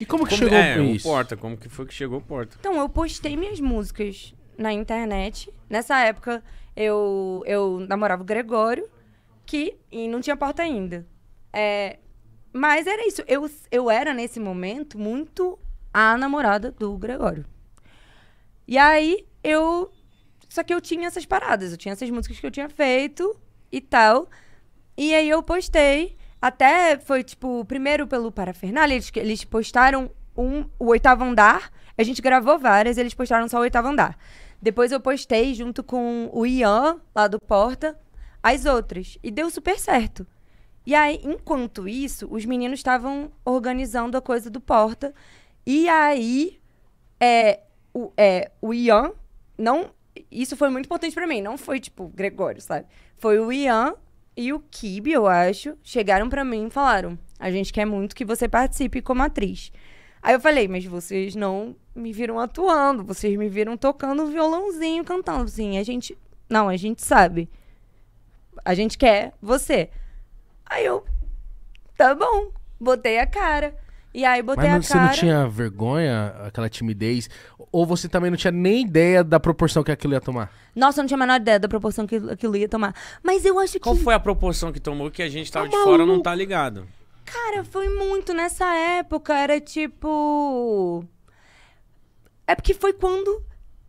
E como que como, chegou é, com isso? Porta, como que foi que chegou Porta? Então, eu postei minhas músicas na internet. Nessa época, eu, eu namorava o Gregório, que e não tinha porta ainda. É, mas era isso. Eu, eu era, nesse momento, muito a namorada do Gregório. E aí, eu... Só que eu tinha essas paradas. Eu tinha essas músicas que eu tinha feito e tal. E aí, eu postei... Até foi, tipo, primeiro pelo Parafernália, eles, eles postaram um, o oitavo andar. A gente gravou várias, eles postaram só o oitavo andar. Depois eu postei junto com o Ian, lá do Porta, as outras. E deu super certo. E aí, enquanto isso, os meninos estavam organizando a coisa do Porta. E aí, é, o, é, o Ian, não. Isso foi muito importante para mim, não foi tipo Gregório, sabe? Foi o Ian e o Kibe, eu acho, chegaram para mim e falaram: a gente quer muito que você participe como atriz. Aí eu falei, mas vocês não me viram atuando, vocês me viram tocando violãozinho, cantando. Assim, a gente. Não, a gente sabe. A gente quer você. Aí eu. Tá bom. Botei a cara. E aí botei Mas, mas a cara. você não tinha vergonha, aquela timidez? Ou você também não tinha nem ideia da proporção que aquilo ia tomar? Nossa, eu não tinha a menor ideia da proporção que aquilo ia tomar. Mas eu acho Qual foi a proporção que tomou que a gente tava tá de fora não tá ligado? Cara, foi muito nessa época. Era tipo. É porque foi quando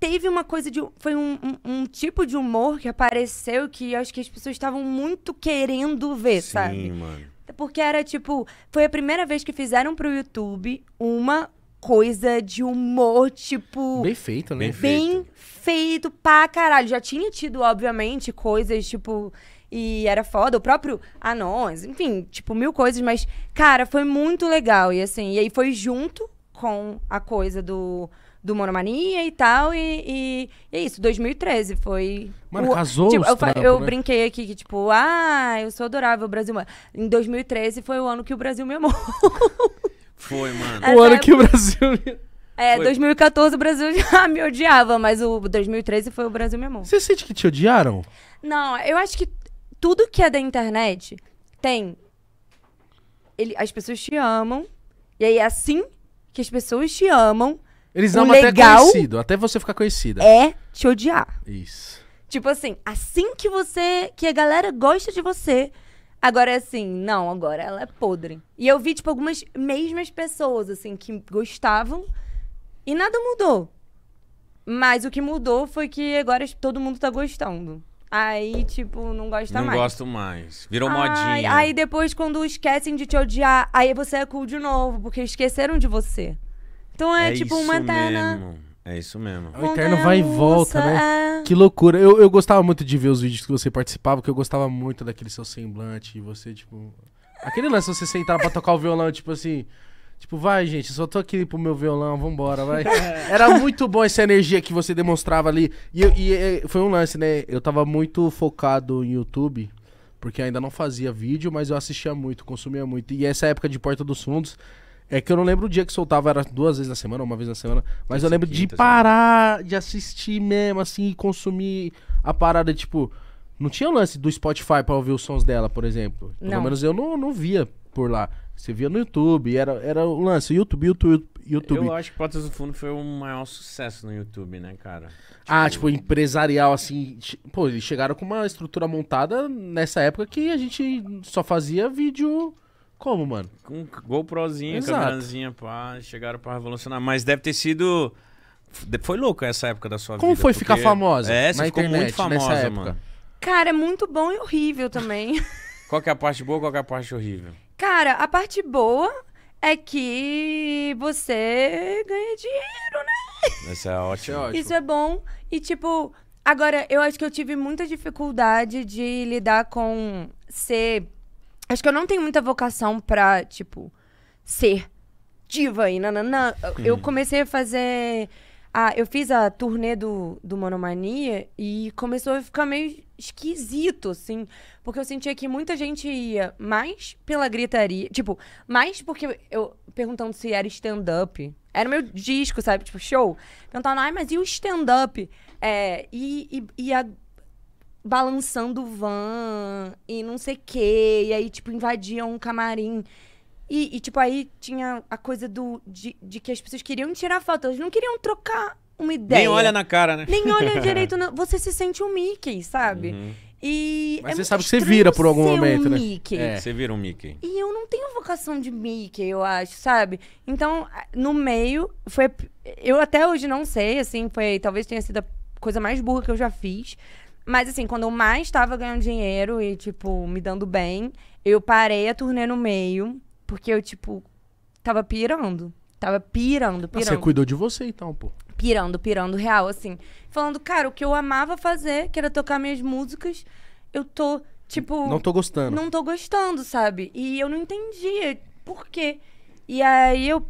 teve uma coisa de. Foi um, um, um tipo de humor que apareceu que eu acho que as pessoas estavam muito querendo ver, Sim, sabe? Mano. Porque era tipo, foi a primeira vez que fizeram pro YouTube uma coisa de humor, tipo. Bem feito, né? Bem, bem feito. pra caralho. Já tinha tido, obviamente, coisas tipo. E era foda, o próprio Anões, enfim, tipo, mil coisas, mas, cara, foi muito legal. E assim, e aí foi junto com a coisa do do Monomania e tal. E, e, e é isso, 2013 foi. Mano, o, casou tipo, eu, eu né? brinquei aqui que, tipo, ah, eu sou adorável, Brasil. Em 2013 foi o ano que o Brasil me amou. Foi, mano. o ano é que o Brasil. É, foi. 2014 o Brasil já me odiava, mas o 2013 foi o Brasil me amou. Você sente que te odiaram? Não, eu acho que tudo que é da internet tem. Ele, as pessoas te amam, e aí é assim que as pessoas te amam, eles amam até conhecido, até você ficar conhecida. É te odiar. Isso. Tipo assim, assim que você. que a galera gosta de você. Agora é assim, não, agora ela é podre. E eu vi, tipo, algumas mesmas pessoas, assim, que gostavam e nada mudou. Mas o que mudou foi que agora todo mundo tá gostando. Aí, tipo, não gosta não mais. Não gosto mais. Virou ai, modinha. Aí depois, quando esquecem de te odiar, aí você é cool de novo, porque esqueceram de você. Então é, é tipo uma eterna. É isso mesmo. O eterno vai e volta, né? É. Que loucura. Eu, eu gostava muito de ver os vídeos que você participava, porque eu gostava muito daquele seu semblante. E você, tipo. Aquele lance você sentar pra tocar o violão, tipo assim. Tipo, vai, gente, só tô aqui pro meu violão, vambora, vai. Era muito bom essa energia que você demonstrava ali. E, e, e, foi um lance, né? Eu tava muito focado em YouTube, porque ainda não fazia vídeo, mas eu assistia muito, consumia muito. E essa época de Porta dos Fundos é que eu não lembro o dia que soltava, era duas vezes na semana, uma vez na semana. Mas Esse eu lembro de assim. parar, de assistir mesmo, assim, e consumir a parada, tipo. Não tinha o lance do Spotify pra ouvir os sons dela, por exemplo. Pelo não. menos eu não, não via por lá. Você via no YouTube, era, era o lance, YouTube, YouTube, YouTube. Eu acho que Portas do Fundo foi o maior sucesso no YouTube, né, cara? Ah, tipo... Ah, tipo, empresarial, assim. Pô, eles chegaram com uma estrutura montada nessa época que a gente só fazia vídeo como, mano? Com GoProzinha, Exato. câmerazinha, pá, chegaram pra revolucionar. Mas deve ter sido. Foi louco essa época da sua Como vida. Como foi porque... ficar famosa? É, você ficou internet, muito famosa, mano. Cara, é muito bom e horrível também. Qual que é a parte boa, qual que é a parte horrível? Cara, a parte boa é que você ganha dinheiro, né? Isso é Isso é, ótimo. Isso é bom. E, tipo, agora, eu acho que eu tive muita dificuldade de lidar com ser Acho que eu não tenho muita vocação pra, tipo, ser diva e nananã. Eu uhum. comecei a fazer. Ah, eu fiz a turnê do, do Monomania e começou a ficar meio esquisito, assim. Porque eu sentia que muita gente ia mais pela gritaria. Tipo, mais porque eu perguntando se era stand-up. Era meu disco, sabe? Tipo, show. Perguntando, ai, ah, mas e o stand-up? É, e, e, e a balançando van e não sei o quê. E aí, tipo, invadiam um camarim. E, e, tipo, aí tinha a coisa do, de, de que as pessoas queriam tirar foto. Elas não queriam trocar uma ideia. Nem olha na cara, né? Nem olha direito. Na... Você se sente um Mickey, sabe? Uhum. E Mas é você sabe que você vira por algum momento, um né? Mickey. É. Você vira um Mickey. E eu não tenho vocação de Mickey, eu acho, sabe? Então, no meio, foi. Eu até hoje não sei, assim, foi. Talvez tenha sido a coisa mais burra que eu já fiz. Mas assim, quando eu mais estava ganhando dinheiro e, tipo, me dando bem, eu parei a turnê no meio, porque eu, tipo, tava pirando. Tava pirando, ah, pirando. você cuidou de você então, pô. Pirando, pirando, real, assim. Falando, cara, o que eu amava fazer, que era tocar minhas músicas, eu tô, tipo. Não tô gostando. Não tô gostando, sabe? E eu não entendia por quê. E aí eu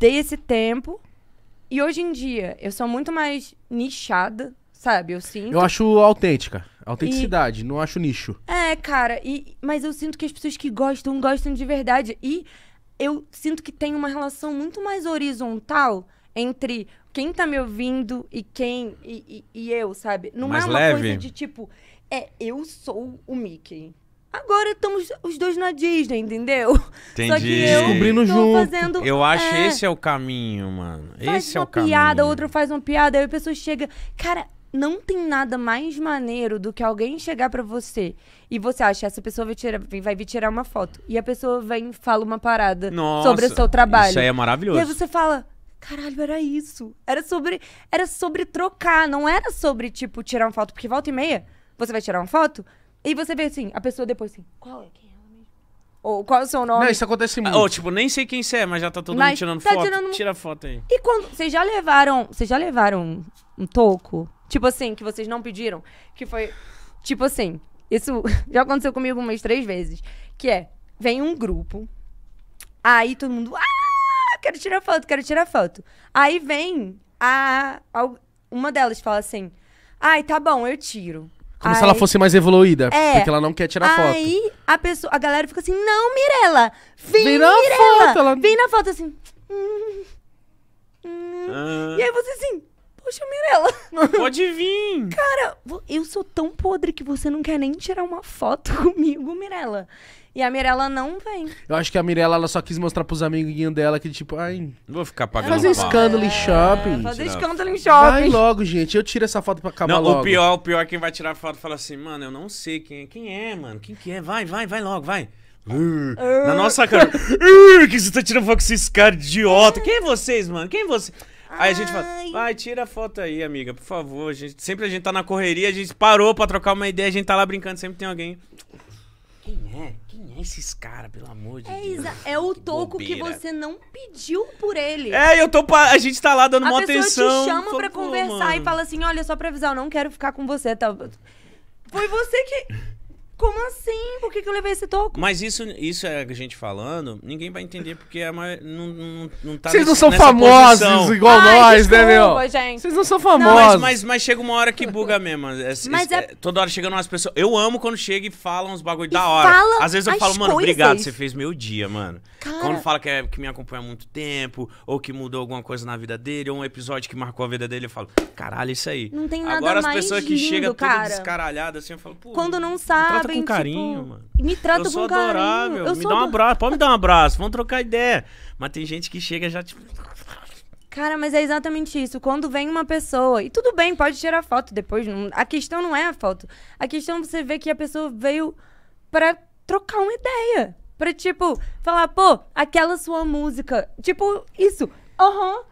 dei esse tempo. E hoje em dia, eu sou muito mais nichada sabe? Eu sinto. Eu acho autêntica. Autenticidade, e... não acho nicho. É, cara, e... mas eu sinto que as pessoas que gostam, gostam de verdade. E eu sinto que tem uma relação muito mais horizontal entre quem tá me ouvindo e quem. e, e, e eu, sabe? Não mais é uma leve. coisa de tipo, é, eu sou o Mickey. Agora estamos os dois na Disney, entendeu? Entendi. Só que eu Descobrindo junto. Fazendo, eu acho é, esse é o caminho, mano. Esse é o caminho. Faz uma piada, outro faz uma piada, aí a pessoa chega. Cara, não tem nada mais maneiro do que alguém chegar para você e você acha essa pessoa vai, tirar, vai vir tirar uma foto e a pessoa vem fala uma parada Nossa, sobre o seu trabalho. Isso aí é maravilhoso. E aí você fala, caralho, era isso. Era sobre, era sobre trocar, não era sobre tipo tirar uma foto porque volta e meia você vai tirar uma foto e você vê assim, a pessoa depois assim, qual é que é? Ou qual é o seu nome? Não, isso acontece ah, muito. Ou, tipo, nem sei quem você é, mas já tá todo mas mundo tirando tá foto. Tirando... Tira foto aí. E quando. Vocês já levaram. Vocês já levaram um toco? Tipo assim, que vocês não pediram? Que foi. Tipo assim, isso já aconteceu comigo umas três vezes. Que é, vem um grupo, aí todo mundo. Ah, quero tirar foto, quero tirar foto. Aí vem a. a uma delas fala assim: Ai, tá bom, eu tiro. Como aí, se ela fosse mais evoluída. É, porque ela não quer tirar aí, foto. Aí a, pessoa, a galera fica assim, não, Mirella! Vem, vem na Mirella, foto! Ela... Vem na foto, assim... Hum, hum. Ah. E aí você assim puxa a Mirella. Pode vir. Cara, eu sou tão podre que você não quer nem tirar uma foto comigo, Mirella. E a Mirella não vem. Eu acho que a Mirella ela só quis mostrar pros amiguinhos dela que, tipo, ai. Vou ficar pagando. Fazer escândalo em é, shopping. É, fazer escândalo em shopping. Vai logo, gente. Eu tiro essa foto pra acabar não, logo. O pior, o pior é quem vai tirar a foto e fala assim, mano, eu não sei quem é. Quem é, mano? Quem que é? Vai, vai, vai logo, vai. Uh, uh. Na ah. nossa cara. uh, que você tá tirando foto com esses caras idiota. É. Quem é vocês, mano? Quem é vocês? Aí a gente fala, vai, tira a foto aí, amiga, por favor. A gente, sempre a gente tá na correria, a gente parou pra trocar uma ideia, a gente tá lá brincando, sempre tem alguém. Quem é? Quem é esses caras, pelo amor de é, Deus? É o que toco bobeira. que você não pediu por ele. É, eu tô. A gente tá lá dando a uma atenção. A pessoa te chama pra conversar mano. e fala assim: olha, só pra avisar, eu não quero ficar com você. Tá... Foi você que. Como assim? Por que, que eu levei esse toco? Mas isso, isso é a gente falando, ninguém vai entender porque não, não, não tá Vocês não são famosos posição. igual Ai, nós, desculpa, né, meu? Vocês não são famosos. Não, mas, mas, mas, chega uma hora que buga mesmo. É, é, mas é, é... Toda hora chegando umas pessoas. Eu amo quando chega e falam uns bagulho e da hora. Às vezes eu falo, mano, coisas. obrigado, você fez meu dia, mano. Cara... Quando fala que, é, que me acompanha há muito tempo, ou que mudou alguma coisa na vida dele, ou um episódio que marcou a vida dele, eu falo, caralho, isso aí. Não tem nada Agora as pessoas lindo, que chegam todas descaralhadas assim, eu falo, pô. Quando não sabe trem, com tipo, carinho, tipo, mano. Me trata eu com adorável. carinho. Eu me sou dá ador... um abraço, pode me dar um abraço, vamos trocar ideia. Mas tem gente que chega já tipo... Cara, mas é exatamente isso. Quando vem uma pessoa, e tudo bem, pode tirar foto depois. a questão não é a foto. A questão é você ver que a pessoa veio para trocar uma ideia. Pra, tipo, falar, pô, aquela sua música. Tipo, isso. Aham. Uhum.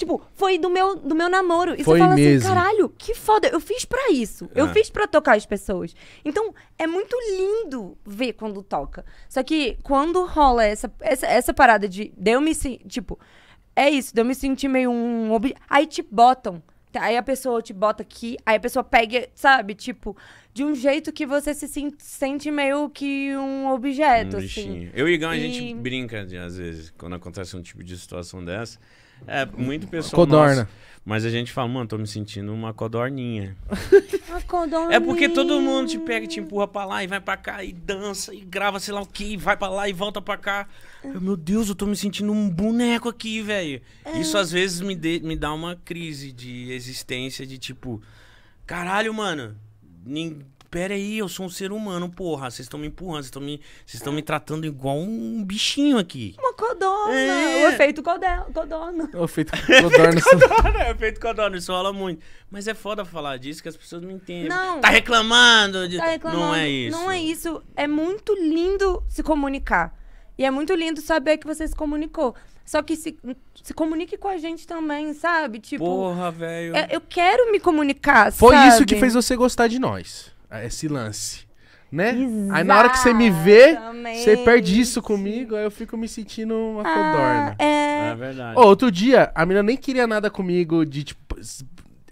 Tipo, foi do meu, do meu namoro. E foi você fala assim, mesmo. assim, caralho, que foda, eu fiz para isso. É. Eu fiz para tocar as pessoas. Então, é muito lindo ver quando toca. Só que quando rola essa, essa, essa parada de. Deu me Tipo, é isso, deu me sentir meio um. Aí te botam. Aí a pessoa te bota aqui, aí a pessoa pega, sabe? Tipo, de um jeito que você se sente meio que um objeto, um assim. Eu e Igão, e... a gente brinca às vezes, quando acontece um tipo de situação dessa. É, muito pessoal. Codorna. Mas a gente fala, mano, tô me sentindo uma codorninha. uma codorninha. É porque todo mundo te pega e te empurra pra lá e vai pra cá e dança e grava sei lá o que, e vai pra lá e volta pra cá. Eu, meu Deus, eu tô me sentindo um boneco aqui, velho. É. Isso às vezes me, de, me dá uma crise de existência de tipo, caralho, mano, ninguém Pera aí, eu sou um ser humano, porra. Vocês estão me empurrando, vocês estão me, estão me tratando igual um bichinho aqui. Uma codona. É. O efeito codel, O efeito codona. Codona, o efeito codona. isso rola muito. Mas é foda falar disso que as pessoas não entendem. Não. Tá reclamando. De... Tá reclamando. Não é isso. Não é isso. É muito lindo se comunicar. E é muito lindo saber que você se comunicou. Só que se, se comunique com a gente também, sabe? Tipo, Porra, velho. Eu, é, eu, quero me comunicar, Foi sabe? isso que fez você gostar de nós esse lance. Né? Aí na hora que você me vê, você perde isso comigo, aí eu fico me sentindo uma ah, codorna. É, é verdade. Oh, outro dia, a menina nem queria nada comigo de tipo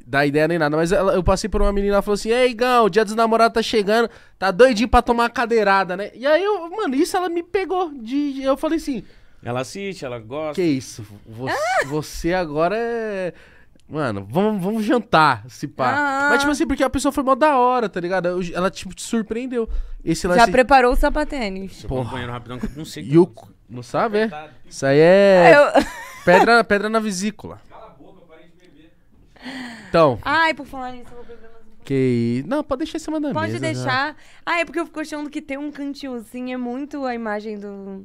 dar ideia nem nada, mas ela, eu passei por uma menina, ela falou assim: Ei, Gão, o dia dos namorados tá chegando, tá doidinho pra tomar uma cadeirada, né? E aí, eu, mano, isso ela me pegou. De, eu falei assim: Ela assiste, ela gosta. Que isso? Você, ah! você agora é. Mano, vamos, vamos jantar, se pá. Ah. Mas, tipo assim, porque a pessoa foi mó da hora, tá ligado? Ela, tipo, te surpreendeu. Esse lance... Já preparou o sapatênis. Porra. rapidão que eu não sei. Yuko, Não sabe, é? Isso aí é... Ah, eu... Pedra, pedra na vesícula. Cala a boca, parei de beber. Então... Ai, por falar nisso, eu vou beber que... Não, pode deixar em cima da pode mesa. Pode deixar. Já. Ah, é porque eu fico achando que ter um cantinho assim é muito a imagem do...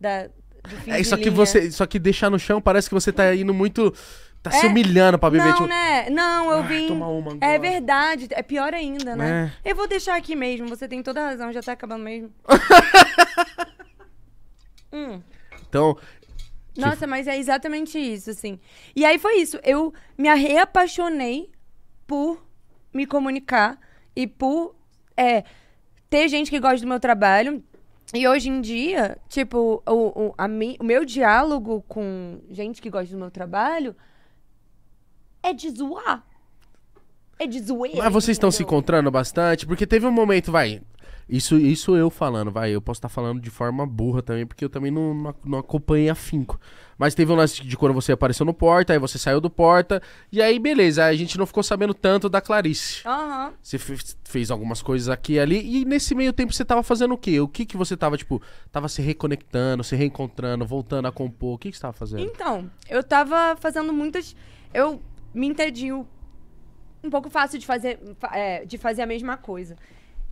Da... Do fim é, só que você, só que deixar no chão parece que você tá indo muito Tá é... se humilhando pra beber, não, tipo... né? Não, eu ah, vim... uma agora. É verdade, é pior ainda, né? É. Eu vou deixar aqui mesmo, você tem toda a razão, já tá acabando mesmo. hum. Então... Tipo Nossa, mas é exatamente isso, assim. E aí foi isso, eu me reapaixonei por me comunicar e por é, ter gente que gosta do meu trabalho. E hoje em dia, tipo, o, o, mi, o meu diálogo com gente que gosta do meu trabalho é de zoar. É de zoeira. Mas vocês estão se encontrando bastante? Porque teve um momento, vai. Isso, isso eu falando, vai. Eu posso estar tá falando de forma burra também, porque eu também não, não, não acompanhei afinco. Mas teve um lance de quando você apareceu no porta, aí você saiu do porta, e aí beleza, a gente não ficou sabendo tanto da Clarice. Uhum. Você fez algumas coisas aqui e ali, e nesse meio tempo você tava fazendo o quê? O que que você tava, tipo, tava se reconectando, se reencontrando, voltando a compor? O que que você tava fazendo? Então, eu tava fazendo muitas. Eu me impediu um pouco fácil de fazer, é, de fazer a mesma coisa.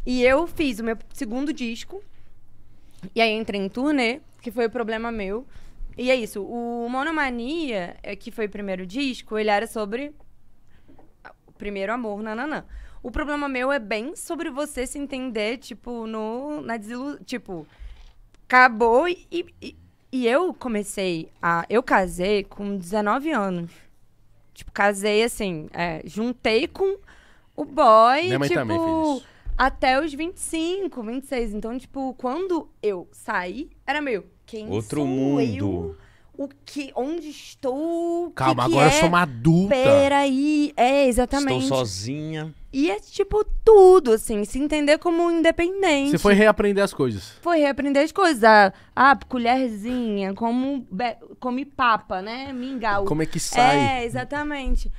E eu fiz o meu segundo disco, e aí entrei em turnê, que foi o problema meu. E é isso, o Monomania, é, que foi o primeiro disco, ele era sobre o primeiro amor, nananã. O problema meu é bem sobre você se entender, tipo, no, na desilusão. Tipo, acabou e, e, e eu comecei a. Eu casei com 19 anos. Tipo, casei assim, é, juntei com o boy, Minha mãe tipo, também fez tipo, isso. até os 25, 26. Então, tipo, quando eu saí, era meio, quem Outro sou mundo. eu? o que, onde estou, Calma, que que agora é? eu sou uma adulta. Peraí, é, exatamente. Estou sozinha. E é tipo tudo, assim, se entender como independente. Você foi reaprender as coisas. Foi reaprender as coisas. Ah, ah colherzinha, como, come papa, né? Mingau. Como é que sai? É, exatamente.